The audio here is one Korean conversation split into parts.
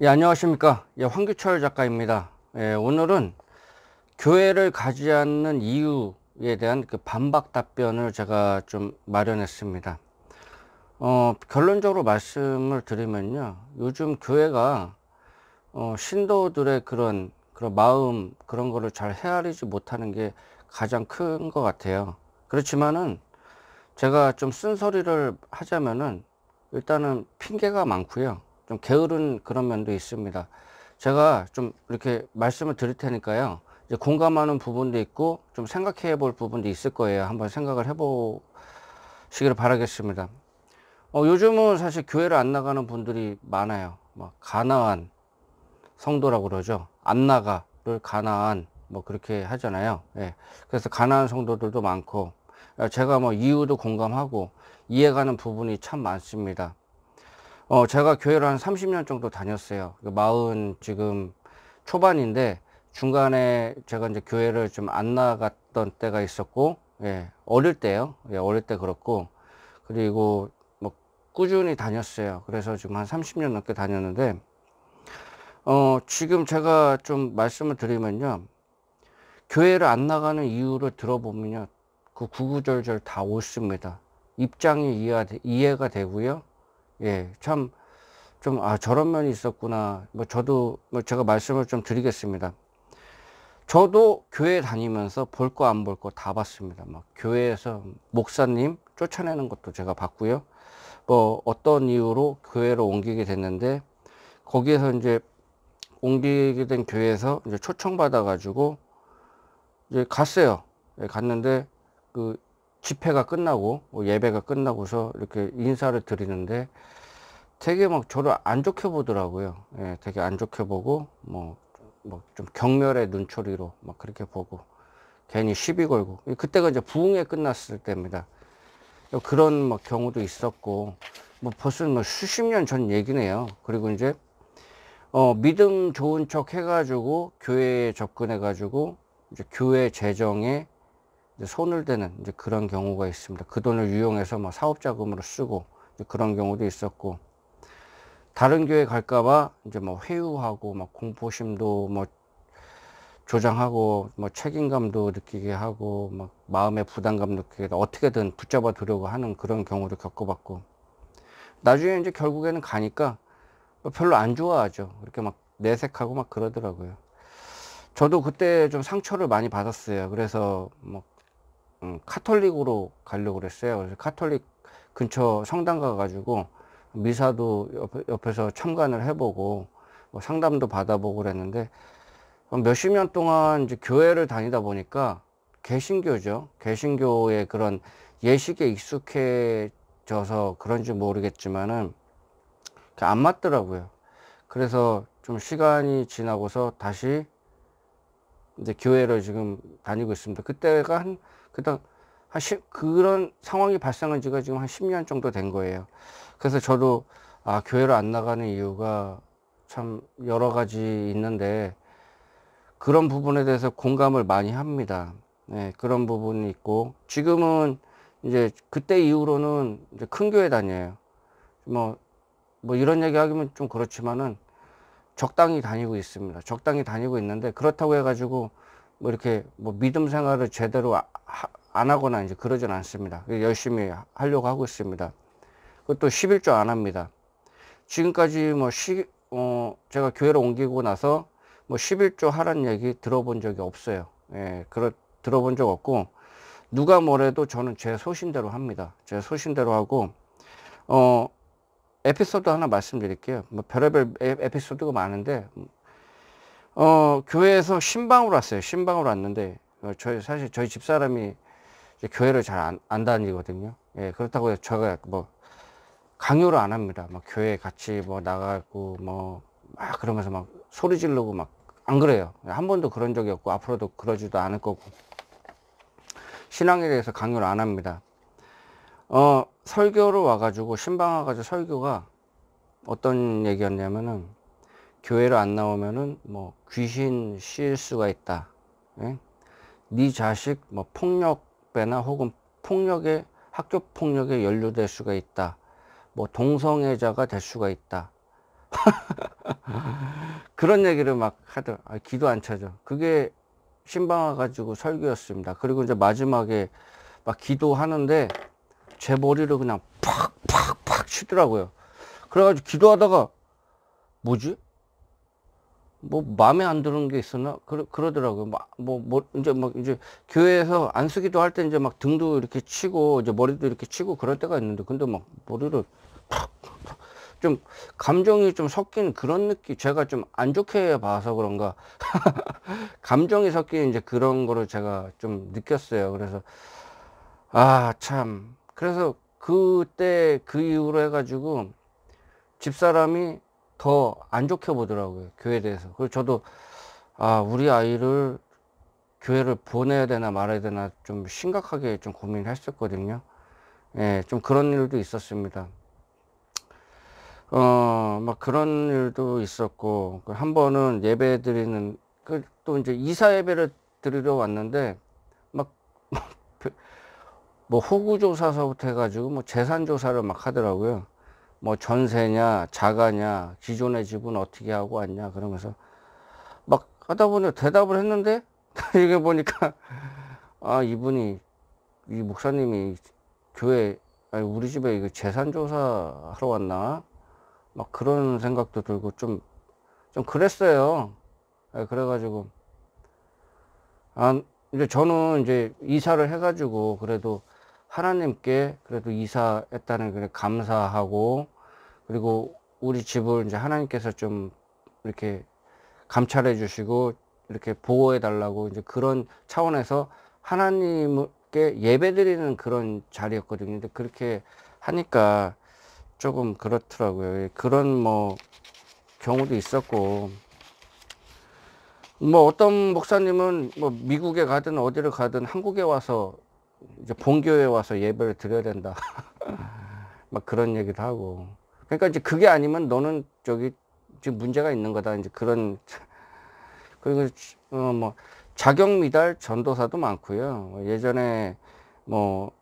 예, 안녕하십니까. 예, 황규철 작가입니다. 예, 오늘은 교회를 가지 않는 이유에 대한 그 반박 답변을 제가 좀 마련했습니다. 어, 결론적으로 말씀을 드리면요. 요즘 교회가 어, 신도들의 그런 그런 마음 그런 거를 잘 헤아리지 못하는 게 가장 큰 것 같아요. 그렇지만은 제가 좀 쓴소리를 하자면은 일단은 핑계가 많고요. 좀 게으른 그런 면도 있습니다. 제가 좀 이렇게 말씀을 드릴 테니까요. 이제 공감하는 부분도 있고 좀 생각해 볼 부분도 있을 거예요. 한번 생각을 해보시기를 바라겠습니다. 어, 요즘은 사실 교회를 안 나가는 분들이 많아요. 막가나한 뭐 성도라고 그러죠. 안 나가를 가나한뭐 그렇게 하잖아요. 예. 그래서 가나한 성도들도 많고 어, 제가 뭐 이유도 공감하고 이해가는 부분이 참 많습니다. 어, 제가 교회를 한 30년 정도 다녔어요. 그 마흔 지금 초반인데 중간에 제가 이제 교회를 좀 안 나갔던 때가 있었고, 예, 어릴 때요. 예, 어릴 때 그렇고, 그리고 뭐 꾸준히 다녔어요. 그래서 지금 한 30년 넘게 다녔는데, 어, 지금 제가 좀 말씀을 드리면요. 교회를 안 나가는 이유를 들어보면요. 그 구구절절 다 옳습니다. 입장이 이해, 이해가 되고요. 예, 참, 좀, 아, 저런 면이 있었구나. 뭐, 저도, 뭐, 제가 말씀을 좀 드리겠습니다. 저도 교회 다니면서 볼 거 안 볼 거 다 봤습니다. 막, 교회에서 목사님 쫓아내는 것도 제가 봤고요. 뭐, 어떤 이유로 교회로 옮기게 됐는데, 거기에서 이제 옮기게 된 교회에서 이제 초청받아가지고, 이제 갔어요. 예, 갔는데, 그, 집회가 끝나고 뭐 예배가 끝나고서 이렇게 인사를 드리는데 되게 막 저를 안 좋게 보더라고요. 예, 되게 안 좋게 보고 뭐 뭐좀 경멸의 눈초리로 막 그렇게 보고 괜히 시비 걸고 그때가 이제 부흥회 끝났을 때입니다. 그런 막 경우도 있었고 뭐 벌써 뭐 수십 년 전 얘기네요. 그리고 이제 어 믿음 좋은 척 해가지고 교회에 접근해가지고 이제 교회 재정에 손을 대는 이제 그런 경우가 있습니다. 그 돈을 유용해서 뭐 사업 자금으로 쓰고 그런 경우도 있었고 다른 교회 갈까봐 이제 뭐 회유하고 막 뭐 공포심도 뭐 조장하고 뭐 책임감도 느끼게 하고 막마음의 부담감 느끼게 어떻게든 붙잡아 두려고 하는 그런 경우도 겪어봤고 나중에 이제 결국에는 가니까 뭐 별로 안 좋아하죠. 이렇게 막 내색하고 막 그러더라고요. 저도 그때 좀 상처를 많이 받았어요. 그래서 뭐 음, 카톨릭으로 가려고 그랬어요. 그래서 카톨릭 근처 성당 가가지고 미사도 옆, 에서 참관을 해보고 뭐 상담도 받아보고 그랬는데 몇십 년 동안 이제 교회를 다니다 보니까 개신교죠. 개신교의 그런 예식에 익숙해져서 그런지 모르겠지만은 안 맞더라고요. 그래서 좀 시간이 지나고서 다시 이제 교회를 지금 다니고 있습니다. 그때가 한 그다음 한 그런 상황이 발생한 지가 지금 한 10년 정도 된 거예요. 그래서 저도 아, 교회를 안 나가는 이유가 참 여러 가지 있는데 그런 부분에 대해서 공감을 많이 합니다. 네, 그런 부분이 있고 지금은 이제 그때 이후로는 이제 큰 교회 다녀요. 뭐, 뭐 이런 얘기 하기면 좀 그렇지만은 적당히 다니고 있습니다. 적당히 다니고 있는데 그렇다고 해가지고 뭐 이렇게 뭐 믿음 생활을 제대로 하, 안 하거나 이제 그러진 않습니다. 열심히 하려고 하고 있습니다. 그것도 11조 안 합니다. 지금까지 뭐 시, 어, 제가 교회로 옮기고 나서 뭐 11조 하란 얘기 들어본 적이 없어요. 예, 그렇, 들어본 적 없고, 누가 뭐래도 저는 제 소신대로 합니다. 제 소신대로 하고, 어, 에피소드 하나 말씀드릴게요. 뭐 별의별 에피소드가 많은데, 어, 교회에서 신방으로 왔어요. 신방으로 왔는데, 어, 저희, 사실 저희 집사람이 이제 교회를 잘 안, 안 다니거든요. 예, 그렇다고 해서 제가 뭐, 강요를 안 합니다. 막 뭐 교회 같이 뭐 나가고 뭐, 막 그러면서 막 소리 지르고 막, 안 그래요. 한 번도 그런 적이 없고, 앞으로도 그러지도 않을 거고. 신앙에 대해서 강요를 안 합니다. 어, 설교를 와가지고, 신방 와가지고 설교가 어떤 얘기였냐면은, 교회를 안 나오면은 뭐 귀신 씌일 수가 있다. 네, 네 자식 뭐 폭력배나 혹은 폭력에 학교 폭력에 연루될 수가 있다. 뭐 동성애자가 될 수가 있다. 그런 얘기를 막 하더. 아, 기도 안 차죠. 그게 신방 와가지고 설교였습니다. 그리고 이제 마지막에 막 기도하는데 제 머리를 그냥 팍팍팍 치더라고요. 그래가지고 기도하다가 뭐지? 뭐 마음에 안 드는 게 있었나 그러, 그러더라고요. 뭐뭐 뭐, 이제 막 이제 교회에서 안 쓰기도 할 때 이제 막 등도 이렇게 치고 이제 머리도 이렇게 치고 그럴 때가 있는데 근데 막 머리를 좀 감정이 좀 섞인 그런 느낌 제가 좀 안 좋게 봐서 그런가 감정이 섞인 이제 그런 거를 제가 좀 느꼈어요. 그래서 아 참 그래서 그때 그 이후로 해가지고 집사람이 더안 좋게 보더라고요. 교회에 대해서. 그리고 저도, 아, 우리 아이를 교회를 보내야 되나 말아야 되나 좀 심각하게 좀 고민을 했었거든요. 예, 좀 그런 일도 있었습니다. 어, 막 그런 일도 있었고, 그 한 번은 예배 드리는, 그, 또 이제 이사 예배를 드리러 왔는데, 막, 뭐, 호구조사서부터 해가지고, 뭐, 재산조사를 막 하더라고요. 뭐 전세냐, 자가냐, 기존의 집은 어떻게 하고 왔냐 그러면서 막 하다 보니 대답을 했는데 이게 보니까 아 이분이 이 목사님이 교회 아니 우리 집에 이거 재산 조사하러 왔나 막 그런 생각도 들고 좀좀 좀 그랬어요. 예, 그래가지고 아 이제 저는 이제 이사를 해가지고 그래도 하나님께 그래도 이사했다는 그래 감사하고 그리고 우리 집을 이제 하나님께서 좀 이렇게 감찰해 주시고 이렇게 보호해 달라고 이제 그런 차원에서 하나님께 예배 드리는 그런 자리였거든요. 근데 그렇게 하니까 조금 그렇더라고요. 예, 그런 뭐 경우도 있었고 뭐 어떤 목사님은 뭐 미국에 가든 어디를 가든 한국에 와서 이제 본교에 와서 예배를 드려야 된다. 막 그런 얘기도 하고 그러니까 이제 그게 아니면 너는 저기 지금 문제가 있는 거다. 이제 그런 그리고 어뭐 자격 미달 전도사도 많고요. 뭐 예전에 뭐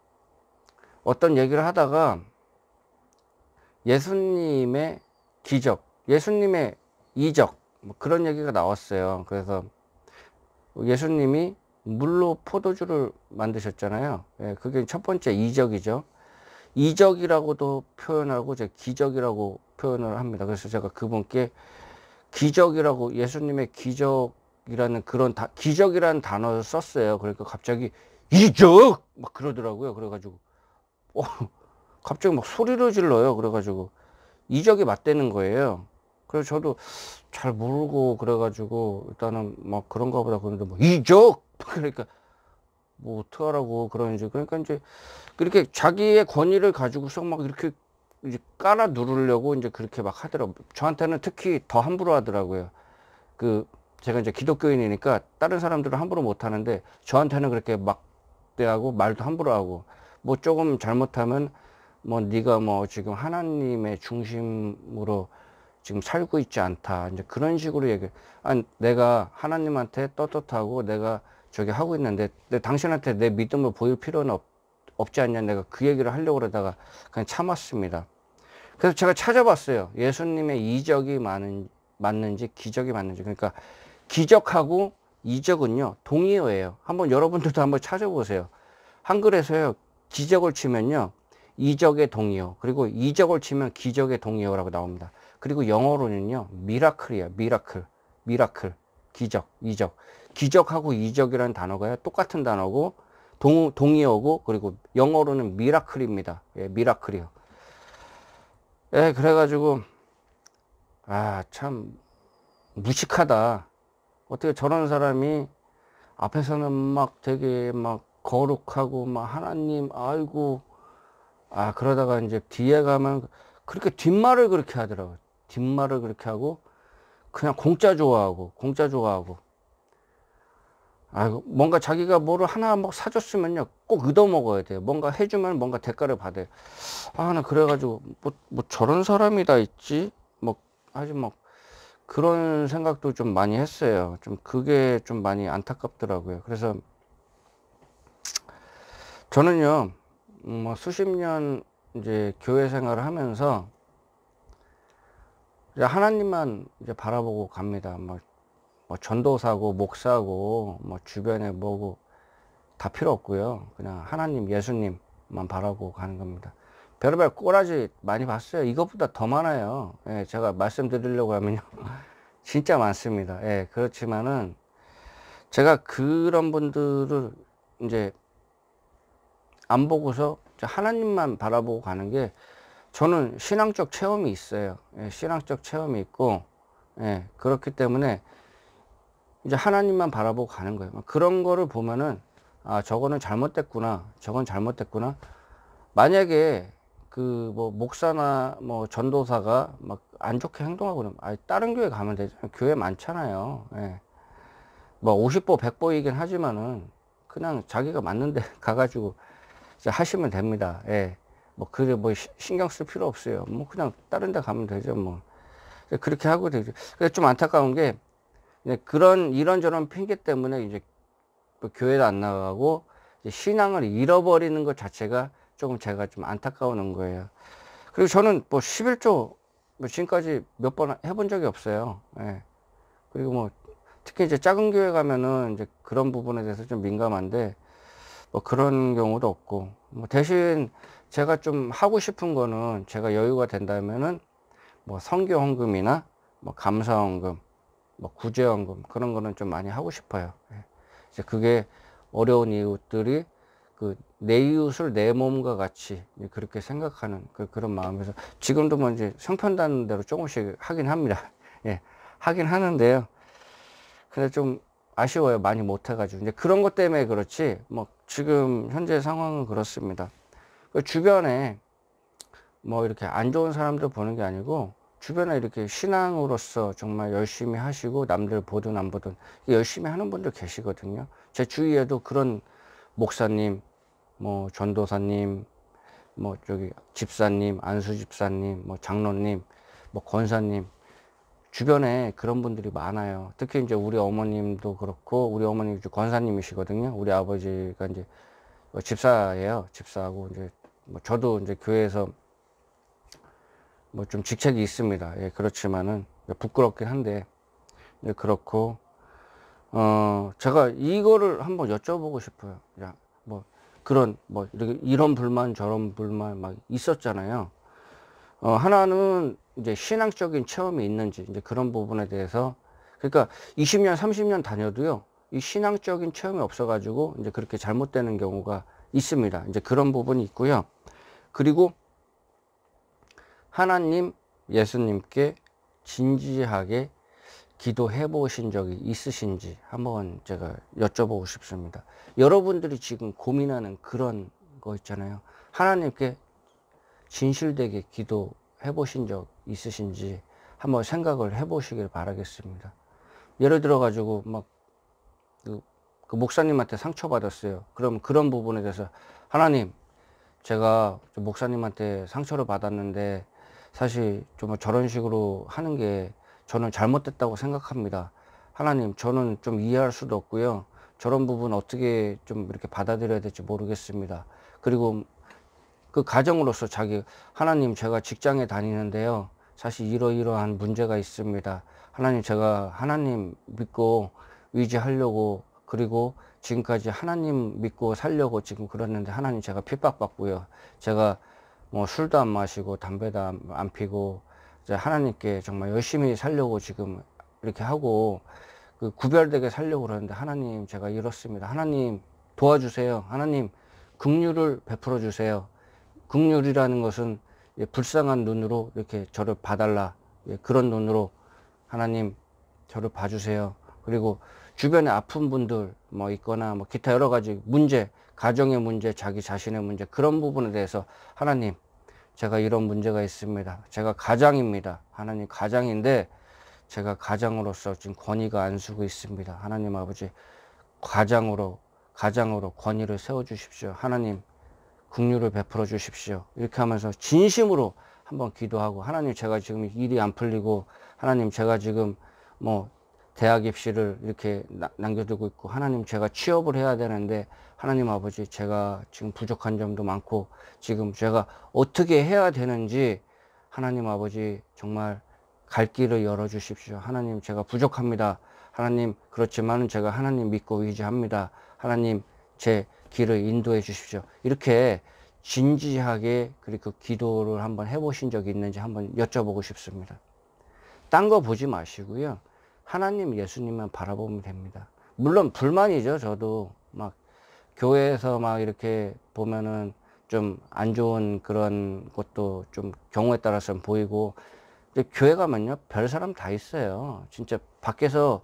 어떤 얘기를 하다가 예수님의 기적, 예수님의 이적 뭐 그런 얘기가 나왔어요. 그래서 예수님이 물로 포도주를 만드셨잖아요. 예, 그게 첫 번째 이적이죠. 이적이라고도 표현하고 제 기적이라고 표현을 합니다. 그래서 제가 그분께 기적이라고 예수님의 기적이라는 그런 다, 기적이라는 단어를 썼어요. 그러니까 갑자기 이적 막 그러더라고요. 그래가지고 어, 갑자기 막 소리를 질러요. 그래가지고 이적이 맞대는 거예요. 그래서 저도 잘 모르고 그래가지고 일단은 막 그런가 보다 그러는데 뭐 이적 그러니까 뭐 어떡하라고 그런 이제 그러니까 이제 그렇게 자기의 권위를 가지고서 막 이렇게 이제 깔아 누르려고 이제 그렇게 막 하더라고 저한테는 특히 더 함부로 하더라고요 그 제가 이제 기독교인이니까 다른 사람들은 함부로 못 하는데 저한테는 그렇게 막 대하고 말도 함부로 하고 뭐 조금 잘못하면 뭐 네가 뭐 지금 하나님의 중심으로 지금 살고 있지 않다 이제 그런 식으로 얘기 아니 내가 하나님한테 떳떳하고 내가 저기 하고 있는데 당신한테 내 믿음을 보일 필요는 없, 지 않냐 내가 그 얘기를 하려고 그러다가 그냥 참았습니다. 그래서 제가 찾아봤어요. 예수님의 이적이 많은, 맞는지 기적이 맞는지 그러니까 기적하고 이적은요 동의어예요. 한번 여러분들도 한번 찾아보세요. 한글에서요 기적을 치면요 이적의 동의어 그리고 이적을 치면 기적의 동의어라고 나옵니다. 그리고 영어로는요 미라클이에요. 미라클, 미라클, 기적, 이적. 기적하고 이적이라는 단어가 똑같은 단어고 동, 동의어고 그리고 영어로는 미라클입니다. 예, 미라클이요. 예, 그래가지고 아 참 무식하다. 어떻게 저런 사람이 앞에서는 막 되게 막 거룩하고 막 하나님 아이고 아 그러다가 이제 뒤에 가면 그렇게 뒷말을 그렇게 하더라고 뒷말을 그렇게 하고 그냥 공짜 좋아하고 공짜 좋아하고 아, 뭔가 자기가 뭐를 하나 막 뭐 사줬으면요. 꼭 얻어먹어야 돼요. 뭔가 해주면 뭔가 대가를 받아요. 아, 나 그래가지고, 뭐, 뭐 저런 사람이 다 있지? 뭐, 아주 막, 뭐 그런 생각도 좀 많이 했어요. 좀 그게 좀 많이 안타깝더라고요. 그래서, 저는요, 음, 뭐 수십 년 이제 교회 생활을 하면서, 이제 하나님만 이제 바라보고 갑니다. 막 뭐뭐 전도사고 목사고 뭐 주변에 뭐고 다 필요 없고요. 그냥 하나님 예수님만 바라고 가는 겁니다. 별의별 꼬라지 많이 봤어요. 이것보다 더 많아요. 예, 제가 말씀드리려고 하면요. 진짜 많습니다. 예, 그렇지만은 제가 그런 분들을 이제 안 보고서 하나님만 바라보고 가는 게 저는 신앙적 체험이 있어요. 예, 신앙적 체험이 있고, 예, 그렇기 때문에 이제 하나님만 바라보고 가는 거예요. 그런 거를 보면은 아 저거는 잘못됐구나, 저건 잘못됐구나. 만약에 그 뭐 목사나 뭐 전도사가 막 안 좋게 행동하고 그러면 아 다른 교회 가면 되죠 교회 많잖아요. 예. 뭐 50보 100보이긴 하지만은 그냥 자기가 맞는데 가가지고 이제 하시면 됩니다. 예. 뭐그래뭐 신경 쓸 필요 없어요. 뭐 그냥 다른 데 가면 되죠. 뭐 그렇게 하고 되죠. 근데 좀 안타까운 게 예, 그런 이런저런 핑계 때문에 이제 뭐 교회도 안 나가고 신앙을 잃어버리는 것 자체가 조금 제가 좀 안타까운 거예요. 그리고 저는 뭐 11조 뭐 지금까지 몇 번 해본 적이 없어요. 예. 그리고 뭐 특히 이제 작은 교회 가면은 이제 그런 부분에 대해서 좀 민감한데 뭐 그런 경우도 없고 뭐 대신 제가 좀 하고 싶은 거는 제가 여유가 된다면은 뭐 성교 헌금이나 뭐 감사 헌금 뭐 구제연금 그런 거는 좀 많이 하고 싶어요. 예. 이제 그게 어려운 이웃들이 그 내 이웃을 내 몸과 같이 그렇게 생각하는 그, 런 마음에서 지금도 뭐 이제 성편다는 대로 조금씩 하긴 합니다. 예, 하긴 하는데요. 근데 좀 아쉬워요. 많이 못 해가지고. 이제 그런 것 때문에 그렇지, 뭐 지금 현재 상황은 그렇습니다. 그 주변에 뭐 이렇게 안 좋은 사람들 보는 게 아니고 주변에 이렇게 신앙으로서 정말 열심히 하시고 남들 보든 안 보든 열심히 하는 분들 계시거든요. 제 주위에도 그런 목사님, 뭐 전도사님, 뭐 저기 집사님, 안수 집사님, 뭐 장로님, 뭐 권사님 주변에 그런 분들이 많아요. 특히 이제 우리 어머님도 그렇고 우리 어머님 권사님이시거든요. 우리 아버지가 이제 뭐 집사예요. 집사하고 이제 뭐 저도 이제 교회에서 뭐좀 직책이 있습니다. 예, 그렇지만은 부끄럽긴 한데 예, 그렇고 어 제가 이거를 한번 여쭤보고 싶어요. 야, 뭐 그런 뭐 이렇게 이런 불만 저런 불만 막 있었잖아요. 어 하나는 이제 신앙적인 체험이 있는지 이제 그런 부분에 대해서 그러니까 20년 30년 다녀도요. 이 신앙적인 체험이 없어가지고 이제 그렇게 잘못되는 경우가 있습니다. 이제 그런 부분이 있고요. 그리고 하나님 예수님께 진지하게 기도해 보신 적이 있으신지 한번 제가 여쭤보고 싶습니다. 여러분들이 지금 고민하는 그런 거 있잖아요. 하나님께 진실되게 기도해 보신 적 있으신지 한번 생각을 해 보시길 바라겠습니다. 예를 들어 가지고 막그 그 목사님한테 상처받았어요. 그럼 그런 부분에 대해서 하나님 제가 목사님한테 상처를 받았는데 사실 좀 저런 식으로 하는 게 저는 잘못됐다고 생각합니다. 하나님, 저는 좀 이해할 수도 없고요. 저런 부분 어떻게 좀 이렇게 받아들여야 될지 모르겠습니다. 그리고 그 가정으로서 자기 하나님 제가 직장에 다니는데요. 사실 이러이러한 문제가 있습니다. 하나님 제가 하나님 믿고 의지하려고 그리고 지금까지 하나님 믿고 살려고 지금 그랬는데 하나님 제가 핍박받고요. 제가 뭐 술도 안 마시고 담배도 안 피고 이제 하나님께 정말 열심히 살려고 지금 이렇게 하고 그 구별되게 살려고 그러는데 하나님 제가 이렇습니다. 하나님 도와주세요. 하나님 극률을 베풀어 주세요. 극률이라는 것은 불쌍한 눈으로 이렇게 저를 봐달라 예, 그런 눈으로 하나님 저를 봐주세요. 그리고 주변에 아픈 분들 뭐 있거나 뭐 기타 여러 가지 문제, 가정의 문제, 자기 자신의 문제 그런 부분에 대해서 하나님 제가 이런 문제가 있습니다. 제가 가장입니다. 하나님 가장인데 제가 가장으로서 지금 권위가 안 쓰고 있습니다. 하나님 아버지 가장으로 가장으로 권위를 세워 주십시오. 하나님 국류를 베풀어 주십시오. 이렇게 하면서 진심으로 한번 기도하고 하나님 제가 지금 일이 안 풀리고 하나님 제가 지금 뭐 대학 입시를 이렇게 남겨두고 있고 하나님 제가 취업을 해야 되는데 하나님 아버지 제가 지금 부족한 점도 많고 지금 제가 어떻게 해야 되는지 하나님 아버지 정말 갈 길을 열어 주십시오. 하나님 제가 부족합니다. 하나님 그렇지만 제가 하나님 믿고 의지합니다. 하나님 제 길을 인도해 주십시오. 이렇게 진지하게 그리고 기도를 한번 해보신 적이 있는지 한번 여쭤보고 싶습니다. 딴 거 보지 마시고요. 하나님 예수님만 바라보면 됩니다. 물론 불만이죠. 저도 교회에서 막 이렇게 보면은 좀 안 좋은 그런 것도 좀 경우에 따라서 는 보이고 근데 교회 가면요 별 사람 다 있어요 진짜 밖에서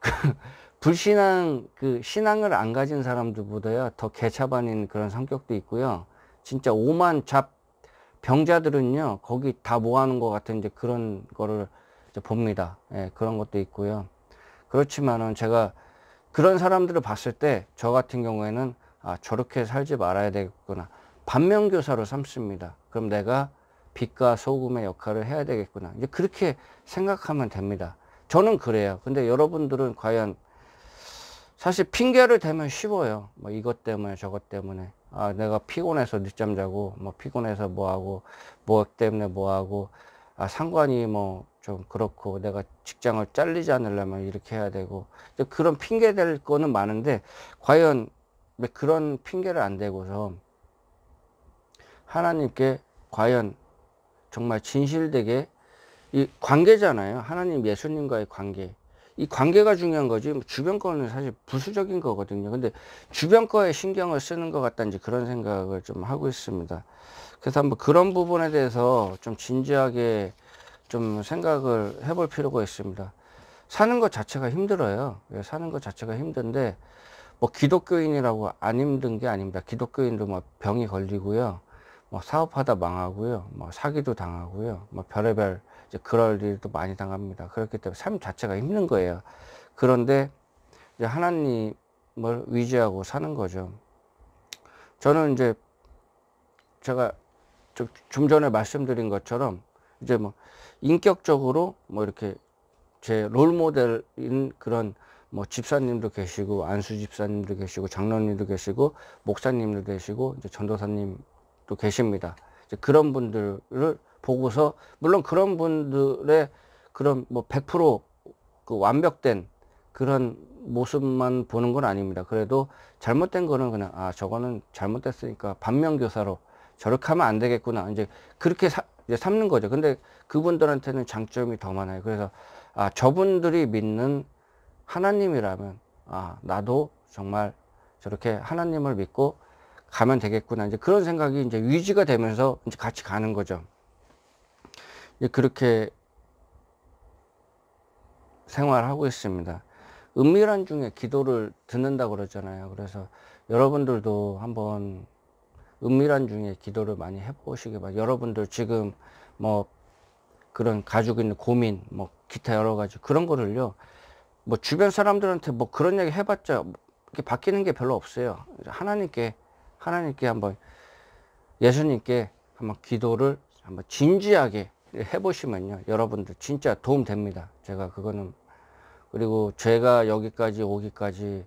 그 불신앙 그 신앙을 안 가진 사람들보다요 더 개차반인 그런 성격도 있고요 진짜 오만 잡 병자들은요 거기 다 모아놓은 것 같은 이제 그런 거를 이제 봅니다 예, 그런 것도 있고요 그렇지만은 제가 그런 사람들을 봤을 때 저 같은 경우에는 아, 저렇게 살지 말아야 되겠구나. 반면교사로 삼습니다. 그럼 내가 빛과 소금의 역할을 해야 되겠구나. 이제 그렇게 생각하면 됩니다. 저는 그래요. 근데 여러분들은 과연 사실 핑계를 대면 쉬워요. 뭐 이것 때문에 저것 때문에. 아, 내가 피곤해서 늦잠 자고, 뭐 피곤해서 뭐하고, 뭐 때문에 뭐하고, 아, 상관이 뭐좀 그렇고 내가 직장을 잘리지 않으려면 이렇게 해야 되고 그런 핑계 될 거는 많은데 과연 왜 그런 핑계를 안 대고서 하나님께 과연 정말 진실되게 이 관계잖아요 하나님 예수님과의 관계 이 관계가 중요한 거지 뭐 주변 거는 사실 부수적인 거거든요 근데 주변 거에 신경을 쓰는 것 같다는지 그런 생각을 좀 하고 있습니다 그래서 한번 그런 부분에 대해서 좀 진지하게 좀 생각을 해볼 필요가 있습니다. 사는 것 자체가 힘들어요. 예, 사는 것 자체가 힘든데 뭐 기독교인이라고 안 힘든 게 아닙니다. 기독교인도 뭐 병이 걸리고요. 뭐 사업하다 망하고요. 뭐 사기도 당하고요. 뭐 별의별 이제 그럴 일도 많이 당합니다. 그렇기 때문에 삶 자체가 힘든 거예요. 그런데 이제 하나님을 위지하고 사는 거죠. 저는 이제 제가 좀 전에 말씀드린 것처럼 이제 뭐 인격적으로 뭐 이렇게 제 롤모델인 그런 뭐 집사님도 계시고 안수 집사님도 계시고 장로님도 계시고 목사님도 계시고 이제 전도사님도 계십니다. 이제 그런 분들을 보고서 물론 그런 분들의 그런 뭐 100%그 완벽된 그런 모습만 보는 건 아닙니다. 그래도 잘못된 거는 그냥 아 저거는 잘못됐으니까 반면교사로 저렇게 하면 안 되겠구나 이제 그렇게 사, 이제 삼는 거죠. 근데 그분들한테는 장점이 더 많아요. 그래서 아, 저분들이 믿는 하나님이라면 아, 나도 정말 저렇게 하나님을 믿고 가면 되겠구나. 이제 그런 생각이 이제 유지가 되면서 이제 같이 가는 거죠. 이제 그렇게 생활하고 있습니다. 은밀한 중에 기도를 듣는다 그러잖아요. 그래서 여러분들도 한번 은밀한 중에 기도를 많이 해보시기 바랍니다. 여러분들 지금 뭐 그런 가지고 있는 고민, 뭐 기타 여러 가지 그런 거를요. 뭐 주변 사람들한테 뭐 그런 얘기 해봤자 이렇게 바뀌는 게 별로 없어요. 하나님께 하나님께 한번 예수님께 한번 기도를 한번 진지하게 해보시면요. 여러분들 진짜 도움 됩니다. 제가 그거는 그리고 제가 여기까지 오기까지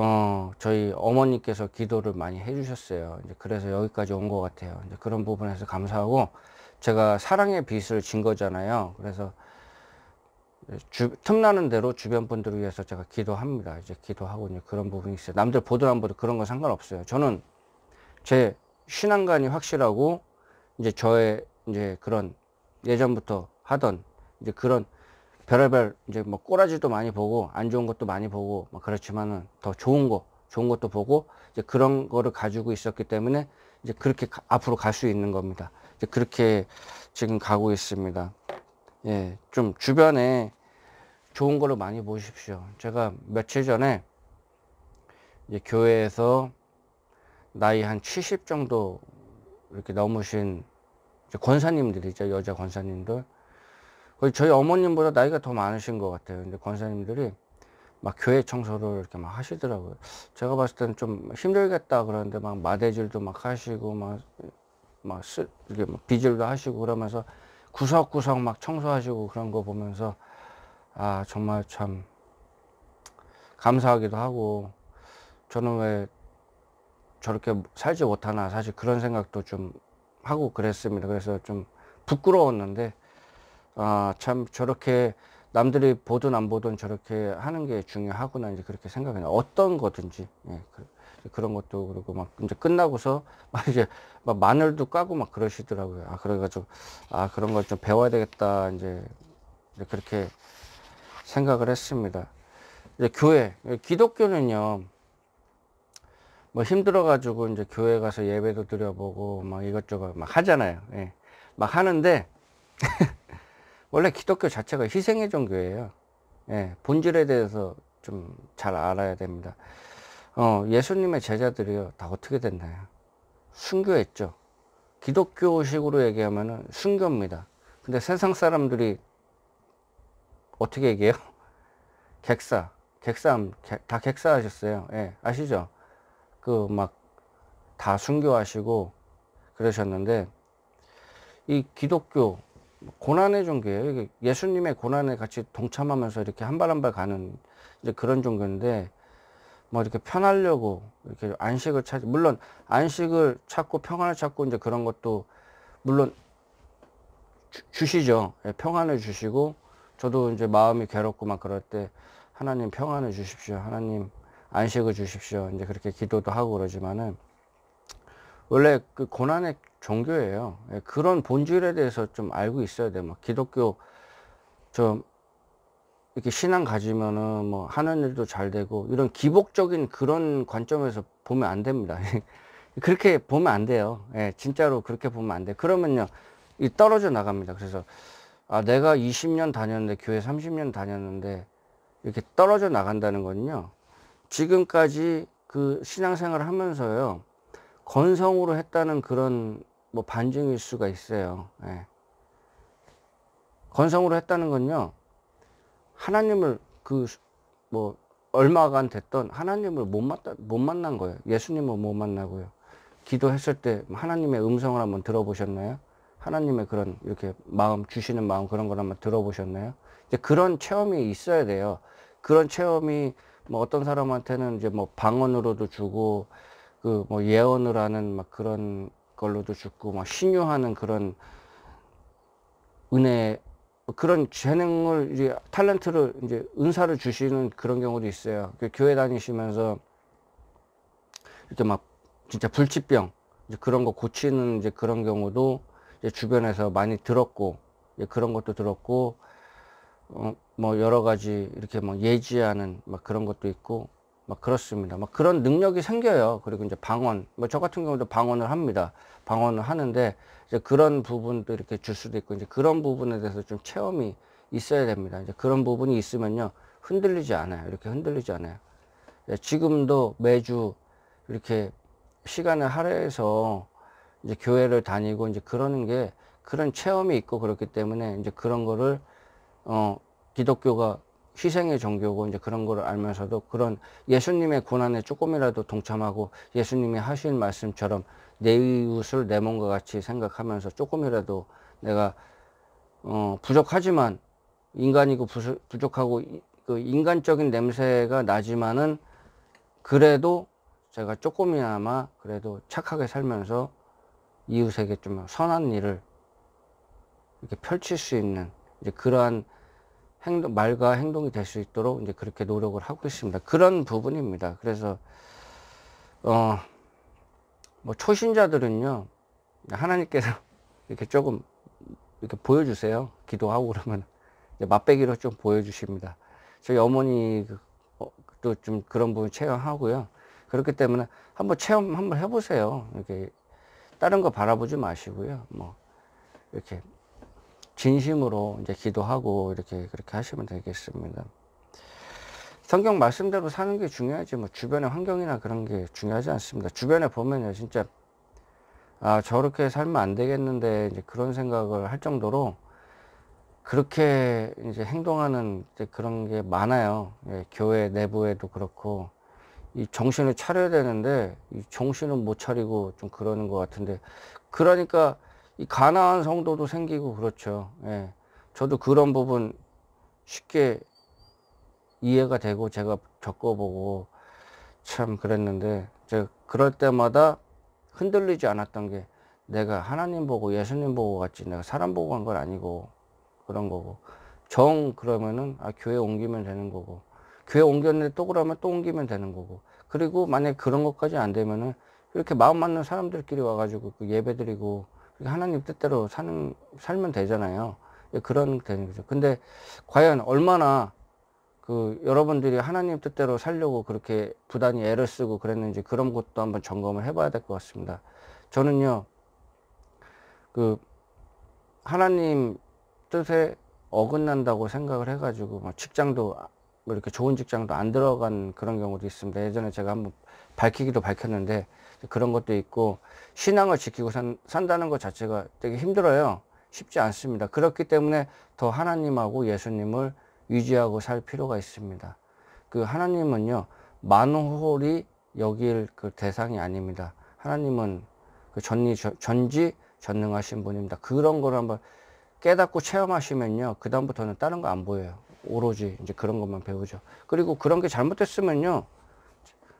어, 저희 어머니께서 기도를 많이 해주셨어요. 이제 그래서 여기까지 온 것 같아요. 이제 그런 부분에서 감사하고, 제가 사랑의 빛을진 거잖아요. 그래서 주, 틈나는 대로 주변 분들을 위해서 제가 기도합니다. 이제 기도하고 이제 그런 부분이 있어요. 남들 보든 안 보든 그런 건 상관없어요. 저는 제 신앙관이 확실하고, 이제 저의 이제 그런 예전부터 하던 이제 그런 별의별 이제 뭐 꼬라지도 많이 보고 안 좋은 것도 많이 보고 뭐 그렇지만은 더 좋은 거 좋은 것도 보고 이제 그런 거를 가지고 있었기 때문에 이제 그렇게 가, 앞으로 갈 수 있는 겁니다. 이제 그렇게 지금 가고 있습니다. 예, 좀 주변에 좋은 거를 많이 보십시오. 제가 며칠 전에 이제 교회에서 나이 한 70 정도 이렇게 넘으신 권사님들이죠. 여자 권사님들. 저희 어머님보다 나이가 더 많으신 것 같아요. 근데 권사님들이 막 교회 청소를 이렇게 막 하시더라고요. 제가 봤을 때는 좀 힘들겠다 그러는데 막 마대질도 막 하시고 막, 막, 쓰, 이게 막 비질도 하시고 그러면서 구석구석 막 청소하시고 그런 거 보면서 아, 정말 참 감사하기도 하고 저는 왜 저렇게 살지 못하나 사실 그런 생각도 좀 하고 그랬습니다. 그래서 좀 부끄러웠는데 아, 참 저렇게 남들이 보든 안 보든 저렇게 하는 게 중요하구나 이제 그렇게 생각이 나요. 어떤 거든지 예, 그, 런 것도 그리고 막 이제 끝나고서 막 이제 막 마늘도 까고 막 그러시더라고요. 아 그래가지고 아 그런 걸 좀 배워야 되겠다 이제, 이제 그렇게 생각을 했습니다. 이제 교회 예, 기독교는요 뭐 힘들어가지고 이제 교회 가서 예배도 드려보고 막 이것저것 막 하잖아요. 예, 막 하는데 원래 기독교 자체가 희생의 종교예요. 예, 본질에 대해서 좀 잘 알아야 됩니다. 어, 예수님의 제자들이요. 다 어떻게 됐나요? 순교했죠. 기독교식으로 얘기하면은 순교입니다. 근데 세상 사람들이 어떻게 얘기해요? 객사. 객사함, 다 객사하셨어요. 예, 아시죠? 그, 막, 다 순교하시고 그러셨는데, 이 기독교, 고난의 종교예요. 예수님의 고난에 같이 동참하면서 이렇게 한 발 한 발 가는 이제 그런 종교인데 뭐 이렇게 편하려고 이렇게 안식을 찾 물론 안식을 찾고 평안을 찾고 이제 그런 것도 물론 주, 시죠 예, 평안을 주시고 저도 이제 마음이 괴롭고 막 그럴 때 하나님 평안을 주십시오. 하나님 안식을 주십시오. 이제 그렇게 기도도 하고 그러지만은 원래 그 고난의 종교예요. 예, 그런 본질에 대해서 좀 알고 있어야 돼요. 뭐 기독교 좀 이렇게 신앙 가지면은 뭐 하는 일도 잘 되고 이런 기복적인 그런 관점에서 보면 안 됩니다. 그렇게 보면 안 돼요. 예, 진짜로 그렇게 보면 안 돼. 그러면요, 이 떨어져 나갑니다. 그래서 아 내가 20년 다녔는데 교회 30년 다녔는데 이렇게 떨어져 나간다는 건요. 지금까지 그 신앙생활을 하면서요. 건성으로 했다는 그런 뭐 반증일 수가 있어요. 예. 건성으로 했다는 건요. 하나님을 그 뭐 얼마간 됐던 하나님을 못 만나 못 만난 거예요. 예수님을 못 만나고요. 기도했을 때 하나님의 음성을 한번 들어보셨나요? 하나님의 그런 이렇게 마음 주시는 마음 그런 걸 한번 들어보셨나요? 이제 그런 체험이 있어야 돼요. 그런 체험이 뭐 어떤 사람한테는 이제 뭐 방언으로도 주고 그뭐 예언을 하는 막 그런 걸로도 죽고 막 신유하는 그런 은혜 뭐 그런 재능을 이제 탤런트를 이제 은사를 주시는 그런 경우도 있어요. 그 교회 다니시면서 이렇게 막 진짜 불치병 이제 그런 거 고치는 이제 그런 경우도 이제 주변에서 많이 들었고 그런 것도 들었고 어, 뭐 여러 가지 이렇게 뭐 예지하는 막 그런 것도 있고 막 그렇습니다. 막 그런 능력이 생겨요. 그리고 이제 방언, 뭐 저 같은 경우도 방언을 합니다. 방언을 하는데 이제 그런 부분도 이렇게 줄 수도 있고 이제 그런 부분에 대해서 좀 체험이 있어야 됩니다. 이제 그런 부분이 있으면요 흔들리지 않아요. 이렇게 흔들리지 않아요. 예, 지금도 매주 이렇게 시간을 할애해서 이제 교회를 다니고 이제 그러는 게 그런 체험이 있고 그렇기 때문에 이제 그런 거를 어 기독교가 희생의 종교고 이제 그런 걸 알면서도 그런 예수님의 고난에 조금이라도 동참하고 예수님이 하신 말씀처럼 내 이웃을 내 몸과 같이 생각하면서 조금이라도 내가 어 부족하지만 인간이고 부족하고 그 인간적인 냄새가 나지만은 그래도 제가 조금이나마 그래도 착하게 살면서 이웃에게 좀 선한 일을 이렇게 펼칠 수 있는 이제 그러한 행동, 말과 행동이 될 수 있도록 이제 그렇게 노력을 하고 있습니다. 그런 부분입니다. 그래서, 어, 뭐 초신자들은요, 하나님께서 이렇게 조금 이렇게 보여주세요. 기도하고 그러면 맛배기로 좀 보여주십니다. 저희 어머니도 그, 어, 좀 그런 부분 체험하고요. 그렇기 때문에 한번 체험 한번 해보세요. 이렇게 다른 거 바라보지 마시고요. 뭐 이렇게 진심으로 이제 기도하고 이렇게 그렇게 하시면 되겠습니다. 성경 말씀대로 사는 게 중요하지 뭐 주변의 환경이나 그런 게 중요하지 않습니다. 주변에 보면요 진짜 아 저렇게 살면 안 되겠는데 이제 그런 생각을 할 정도로 그렇게 이제 행동하는 이제 그런 게 많아요. 예, 교회 내부에도 그렇고 이 정신을 차려야 되는데 이 정신은 못 차리고 좀 그러는 것 같은데 그러니까 이 가난한 성도도 생기고 그렇죠. 예. 저도 그런 부분 쉽게 이해가 되고 제가 겪어보고 참 그랬는데 제가 그럴 때마다 흔들리지 않았던 게 내가 하나님 보고 예수님 보고 같지 내가 사람 보고 한 건 아니고 그런 거고 정 그러면은 아 교회 옮기면 되는 거고 교회 옮겼는데 또 그러면 또 옮기면 되는 거고 그리고 만약 그런 것까지 안 되면은 이렇게 마음 맞는 사람들끼리 와가지고 그 예배 드리고 하나님 뜻대로 사는, 살면 되잖아요. 그런 되는 거죠. 근데 과연 얼마나 그 여러분들이 하나님 뜻대로 살려고 그렇게 부단히 애를 쓰고 그랬는지 그런 것도 한번 점검을 해봐야 될 것 같습니다. 저는요, 그 하나님 뜻에 어긋난다고 생각을 해가지고 막 뭐 직장도 뭐 이렇게 좋은 직장도 안 들어간 그런 경우도 있습니다. 예전에 제가 한번 밝히기도 밝혔는데 그런 것도 있고 신앙을 지키고 산, 산다는 것 자체가 되게 힘들어요. 쉽지 않습니다. 그렇기 때문에 더 하나님하고 예수님을 유지하고 살 필요가 있습니다. 그 하나님은요, 만홀이 여길 그 대상이 아닙니다. 하나님은 그 전리, 전지 전능하신 분입니다. 그런 걸 한번 깨닫고 체험하시면요, 그다음부터는 다른 거 안 보여요. 오로지 이제 그런 것만 배우죠. 그리고 그런 게 잘못됐으면요,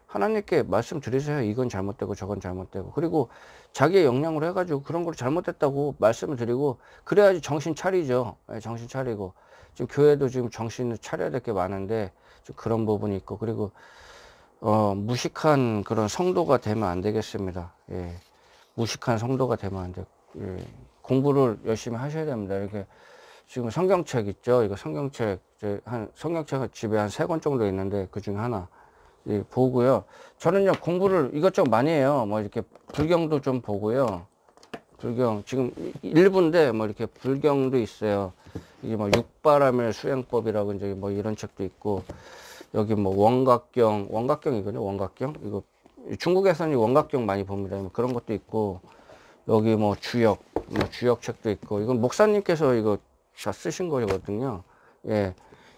하나님께 말씀드리세요. 이건 잘못되고 저건 잘못되고 그리고 자기의 역량으로 해가지고 그런 걸 잘못됐다고 말씀을 드리고 그래야지 정신 차리죠. 예, 정신 차리고 지금 교회도 지금 정신을 차려야 될 게 많은데 그런 부분이 있고 그리고 어, 무식한 그런 성도가 되면 안 되겠습니다. 예. 무식한 성도가 되면 안 돼. 예. 공부를 열심히 하셔야 됩니다. 이렇게 지금 성경책 있죠. 이거 성경책 한 성경책 집에 한 세 권 정도 있는데 그 중에 하나 예, 보고요. 저는요, 공부를 이것저것 많이 해요. 뭐 이렇게 불경도 좀 보고요. 불경, 지금 일부인데 뭐 이렇게 불경도 있어요. 이게 뭐 육바람의 수행법이라고 이제 뭐 이런 책도 있고, 여기 뭐 원각경, 원각경이거든요. 원각경. 이거 중국에서는 원각경 많이 봅니다. 뭐 그런 것도 있고, 여기 뭐 주역, 뭐 주역 책도 있고, 이건 목사님께서 이거 다 쓰신 거거든요. 예.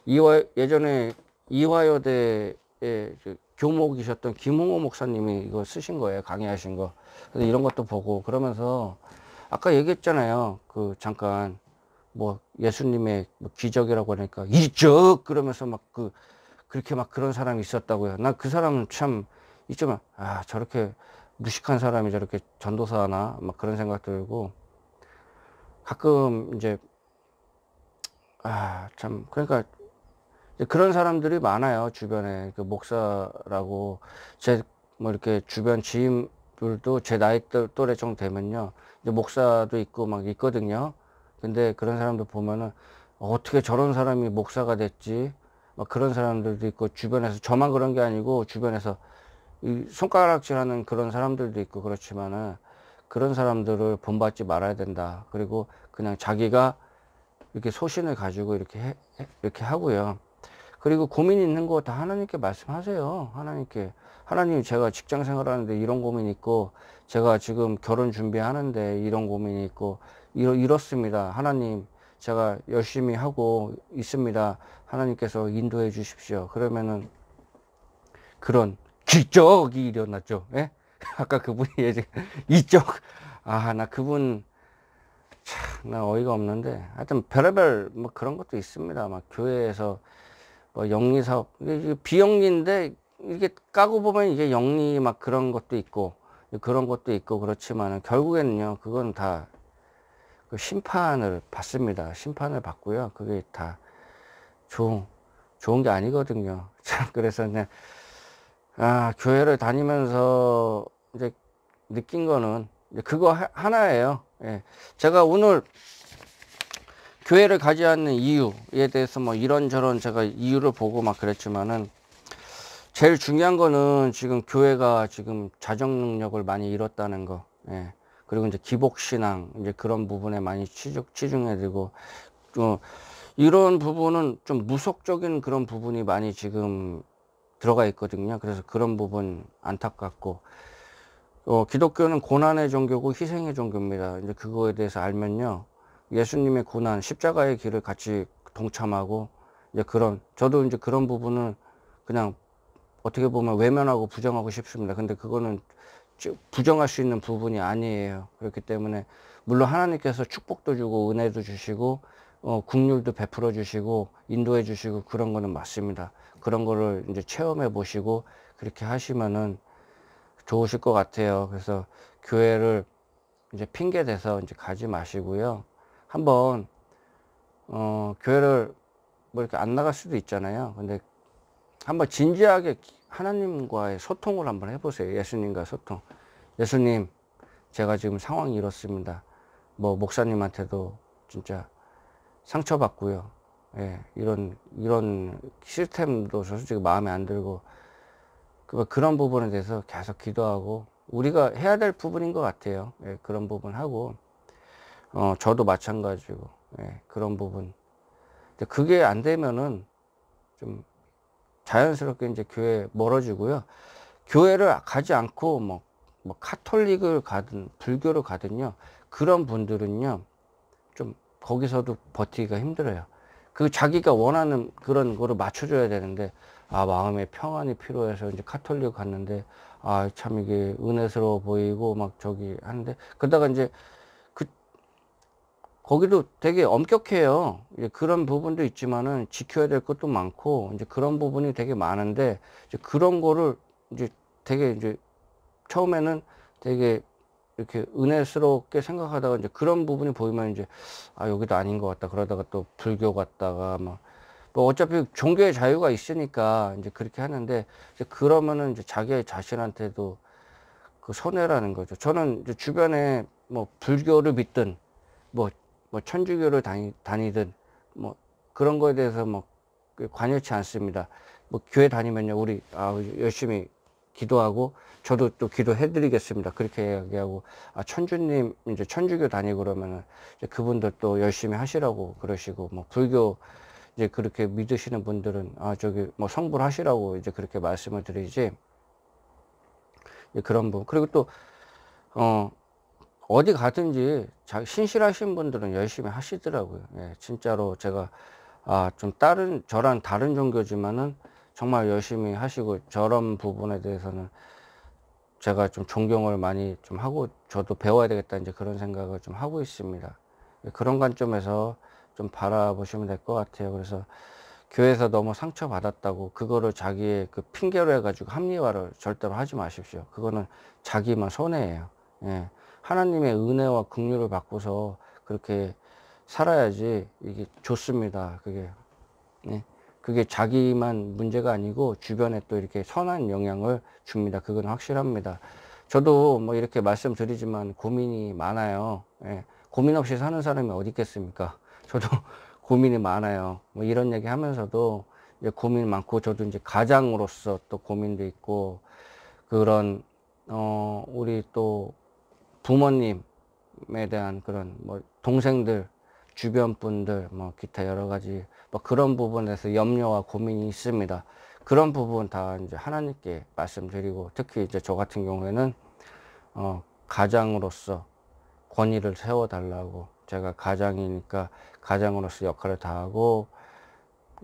이와 예전에 이화여대 예, 그 교목이셨던 김홍호 목사님이 이거 쓰신 거예요. 강의하신 거. 그래서 이런 것도 보고 그러면서 아까 얘기했잖아요. 그 잠깐 뭐 예수님의 뭐 기적이라고 하니까 이적 그러면서 막 그 그렇게 막 그런 사람이 있었다고요. 난 그 사람은 참 있지만 아 저렇게 무식한 사람이 저렇게 전도사 하나 막 그런 생각 들고 가끔 이제 아 참 그러니까 그런 사람들이 많아요 주변에 그 목사라고 제 뭐 이렇게 주변 지인들도 제 나이 또래 정도 되면요 이제 목사도 있고 막 있거든요 근데 그런 사람들 보면은 어떻게 저런 사람이 목사가 됐지 막 그런 사람들도 있고 주변에서 저만 그런 게 아니고 주변에서 이 손가락질하는 그런 사람들도 있고 그렇지만은 그런 사람들을 본받지 말아야 된다 그리고 그냥 자기가 이렇게 소신을 가지고 이렇게 해, 이렇게 하고요. 그리고 고민 있는 거 다 하나님께 말씀하세요. 하나님께. 하나님 제가 직장 생활하는데 이런 고민이 있고 제가 지금 결혼 준비하는데 이런 고민이 있고 이러, 이렇습니다. 하나님 제가 열심히 하고 있습니다. 하나님께서 인도해 주십시오. 그러면은 그런 기적이 일어났죠. 예? 아까 그분이 이제 이쪽 아 나 그분 참 나 어이가 없는데 하여튼 별의별 뭐 그런 것도 있습니다. 막 교회에서 뭐 영리 사업 비영리인데 이게 까고 보면 이게 영리 막 그런 것도 있고 그런 것도 있고 그렇지만 은 결국에는요 그건 다 그 심판을 받습니다 심판을 받고요 그게 다 좋은 좋은 게 아니거든요 자 그래서 그냥 아 교회를 다니면서 이제 느낀 거는 그거 하나예요 예. 제가 오늘 교회를 가지 않는 이유에 대해서 뭐 이런저런 제가 이유를 보고 막 그랬지만은 제일 중요한 거는 지금 교회가 지금 자정 능력을 많이 잃었다는 거. 예. 그리고 이제 기복신앙, 이제 그런 부분에 많이 치중, 치중해 들고, 어, 이런 부분은 좀 무속적인 그런 부분이 많이 지금 들어가 있거든요. 그래서 그런 부분 안타깝고, 어, 기독교는 고난의 종교고 희생의 종교입니다. 이제 그거에 대해서 알면요. 예수님의 고난, 십자가의 길을 같이 동참하고 이제 그런 저도 이제 그런 부분을 그냥 어떻게 보면 외면하고 부정하고 싶습니다. 근데 그거는 부정할 수 있는 부분이 아니에요. 그렇기 때문에 물론 하나님께서 축복도 주고 은혜도 주시고 어, 국률도 베풀어 주시고 인도해 주시고 그런 거는 맞습니다. 그런 거를 이제 체험해 보시고 그렇게 하시면은 좋으실 것 같아요. 그래서 교회를 이제 핑계 대서 이제 가지 마시고요. 한번 어, 교회를 뭐 이렇게 안 나갈 수도 있잖아요. 근데 한번 진지하게 하나님과의 소통을 한번 해보세요. 예수님과 소통. 예수님, 제가 지금 상황이 이렇습니다. 뭐, 목사님한테도 진짜 상처받고요. 예, 이런, 이런 시스템도 저 솔직히 마음에 안 들고, 그, 그런 부분에 대해서 계속 기도하고, 우리가 해야 될 부분인 것 같아요. 예, 그런 부분 하고, 어, 저도 마찬가지고, 예, 그런 부분. 근데 그게 안 되면은 좀 자연스럽게 이제 교회 멀어지고요. 교회를 가지 않고 뭐, 뭐 카톨릭을 가든 불교를 가든요. 그런 분들은요. 좀 거기서도 버티기가 힘들어요. 그 자기가 원하는 그런 거를 맞춰줘야 되는데 아 마음의 평안이 필요해서 이제 카톨릭 갔는데 아 참 이게 은혜스러워 보이고 막 저기 하는데 그러다가 이제 거기도 되게 엄격해요. 그런 부분도 있지만은 지켜야 될 것도 많고 이제 그런 부분이 되게 많은데 이제 그런 거를 이제 되게 이제 처음에는 되게 이렇게 은혜스럽게 생각하다가 이제 그런 부분이 보이면 이제 아 여기도 아닌 것 같다 그러다가 또 불교 갔다가 막뭐 뭐 어차피 종교의 자유가 있으니까 이제 그렇게 하는데 이제 그러면은 이제 자기 자신한테도 그 손해라는 거죠. 저는 이제 주변에 뭐 불교를 믿든 뭐뭐 천주교를 다니, 다니든 뭐 그런 거에 대해서 뭐 관여치 않습니다. 뭐 교회 다니면요 우리 아, 열심히 기도하고 저도 또 기도해드리겠습니다. 그렇게 얘기하고아 천주님 이제 천주교 다니고 그러면은 이제 그분들 또 열심히 하시라고 그러시고 뭐 불교 이제 그렇게 믿으시는 분들은 아 저기 뭐 성불 하시라고 이제 그렇게 말씀을 드리지 예, 그런 분 그리고 또어 어디 가든지 신실하신 분들은 열심히 하시더라고요. 예, 진짜로 제가 아, 좀 다른 저랑 다른 종교지만은 정말 열심히 하시고 저런 부분에 대해서는 제가 좀 존경을 많이 좀 하고 저도 배워야 되겠다 이제 그런 생각을 좀 하고 있습니다. 예, 그런 관점에서 좀 바라보시면 될 것 같아요. 그래서 교회에서 너무 상처받았다고 그거를 자기의 그 핑계로 해가지고 합리화를 절대로 하지 마십시오. 그거는 자기만 손해예요. 예. 하나님의 은혜와 긍휼을 받고서 그렇게 살아야지 이게 좋습니다. 그게 네. 그게 자기만 문제가 아니고 주변에 또 이렇게 선한 영향을 줍니다. 그건 확실합니다. 저도 뭐 이렇게 말씀드리지만 고민이 많아요. 예. 고민 없이 사는 사람이 어디 있겠습니까? 저도 고민이 많아요. 뭐 이런 얘기 하면서도 이제 고민 많고 저도 이제 가장으로서 또 고민도 있고 그런 어 우리 또 부모님에 대한 그런 뭐 동생들 주변 분들 뭐 기타 여러 가지 뭐 그런 부분에서 염려와 고민이 있습니다. 그런 부분 다 이제 하나님께 말씀드리고 특히 이제 저 같은 경우에는 어 가장으로서 권위를 세워 달라고 제가 가장이니까 가장으로서 역할을 다하고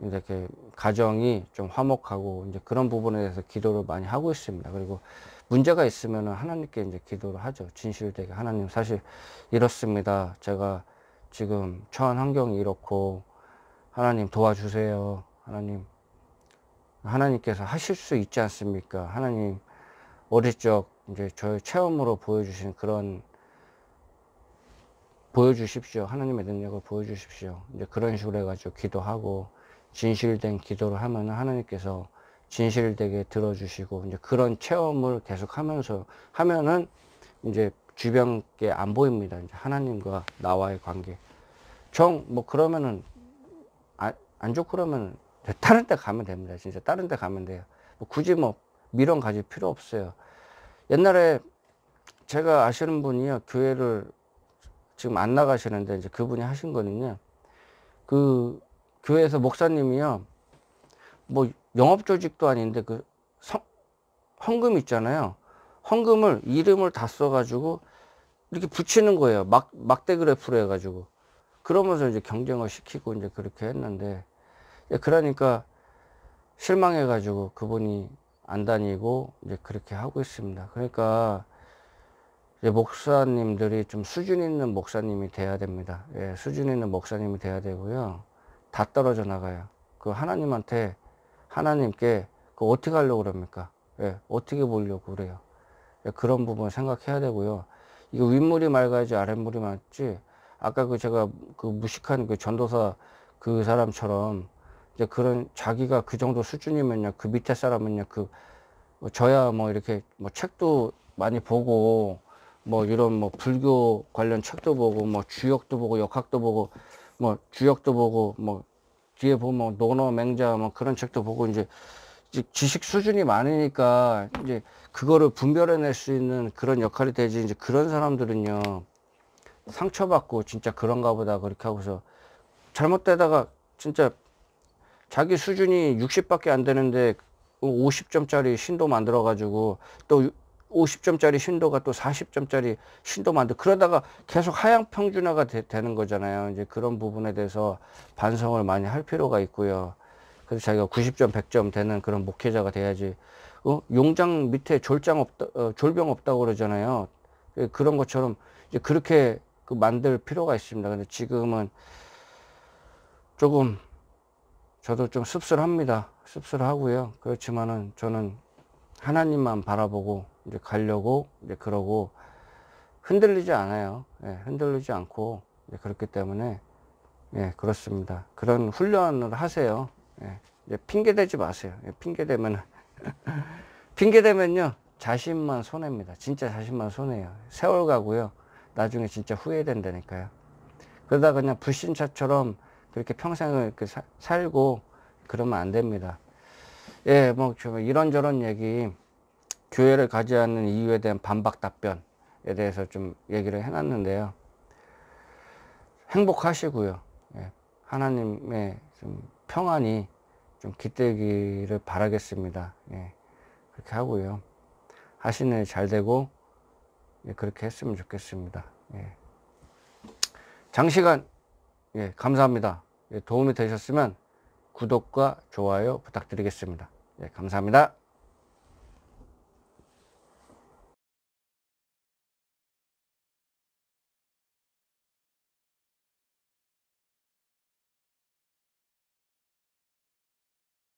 이렇게 가정이 좀 화목하고 이제 그런 부분에 대해서 기도를 많이 하고 있습니다. 그리고 문제가 있으면 하나님께 이제 기도를 하죠. 진실되게. 하나님 사실 이렇습니다. 제가 지금 처한 환경이 이렇고, 하나님 도와주세요. 하나님, 하나님께서 하실 수 있지 않습니까? 하나님, 어릴 적 이제 저의 체험으로 보여주신 그런 보여주십시오. 하나님의 능력을 보여주십시오. 이제 그런 식으로 해가지고 기도하고 진실된 기도를 하면 하나님께서 진실되게 들어주시고 이제 그런 체험을 계속하면서 하면은 이제 주변 게안 보입니다. 이제 하나님과 나와의 관계. 정 뭐 그러면은 안, 아, 안 좋고 그러면 다른 데 가면 됩니다. 진짜 다른 데 가면 돼요. 뭐 굳이 뭐 미련 가질 필요 없어요. 옛날에 제가 아시는 분이요 교회를 지금 안 나가시는데 이제 그분이 하신 거는요 그 교회에서 목사님이요 뭐 영업조직도 아닌데 그 성, 헌금 있잖아요. 헌금을 이름을 다 써가지고 이렇게 붙이는 거예요. 막, 막대 그래프로 해가지고. 그러면서 이제 경쟁을 시키고 이제 그렇게 했는데, 그러니까 실망해가지고 그분이 안 다니고 이제 그렇게 하고 있습니다. 그러니까 이제 목사님들이 좀 수준 있는 목사님이 돼야 됩니다. 예, 수준 있는 목사님이 돼야 되고요. 다 떨어져 나가요. 그 하나님한테 하나님께 그 어떻게 하려고 그럽니까? 예, 어떻게 보려고 그래요? 예, 그런 부분 생각해야 되고요. 이거 윗물이 맑아야지 아랫물이 맑지. 아까 그 제가 그 무식한 그 전도사 그 사람처럼 이제 그런 자기가 그 정도 수준이면요. 그 밑에 사람은요. 그뭐 저야 뭐 이렇게 뭐 책도 많이 보고 뭐 이런 뭐 불교 관련 책도 보고 뭐 주역도 보고 역학도 보고 뭐 주역도 보고 뭐 뒤에 보면 노노 뭐 맹자 뭐 그런 책도 보고 이제 지식 수준이 많으니까 이제 그거를 분별해낼 수 있는 그런 역할이 되지 이제 그런 사람들은요 상처받고 진짜 그런가 보다 그렇게 하고서 잘못되다가 진짜 자기 수준이 60밖에 안 되는데 50점짜리 신도 만들어 가지고 또 50점짜리 신도가 또 40점짜리 신도 만들 그러다가 계속 하향 평준화가 되, 는 거잖아요. 이제 그런 부분에 대해서 반성을 많이 할 필요가 있고요. 그래서 자기가 90점, 100점 되는 그런 목회자가 돼야지. 어? 용장 밑에 졸장 없다, 어, 졸병 없다고 그러잖아요. 예, 그런 것처럼 이제 그렇게 그 만들 필요가 있습니다. 근데 지금은 조금 저도 좀 씁쓸합니다. 씁쓸하고요. 그렇지만은 저는 하나님만 바라보고 이제 가려고 이제 그러고 흔들리지 않아요. 예, 흔들리지 않고 예, 그렇기 때문에 예, 그렇습니다. 그런 훈련을 하세요. 예, 예, 핑계 대지 마세요. 예, 핑계 대면 핑계 대면요 자신만 손해입니다. 진짜 자신만 손해요. 세월 가고요. 나중에 진짜 후회된다니까요. 그러다 그냥 불신자처럼 그렇게 평생을 이렇게 사, 살고 그러면 안 됩니다. 예, 뭐, 이런저런 얘기 교회를 가지 않는 이유에 대한 반박 답변에 대해서 좀 얘기를 해놨는데요. 행복하시고요. 예, 하나님의 좀 평안이 좀 깃들기를 바라겠습니다. 예, 그렇게 하고요. 하시는 일잘 되고, 예, 그렇게 했으면 좋겠습니다. 예. 장시간, 예, 감사합니다. 예, 도움이 되셨으면 구독과 좋아요 부탁드리겠습니다. 예, 감사합니다.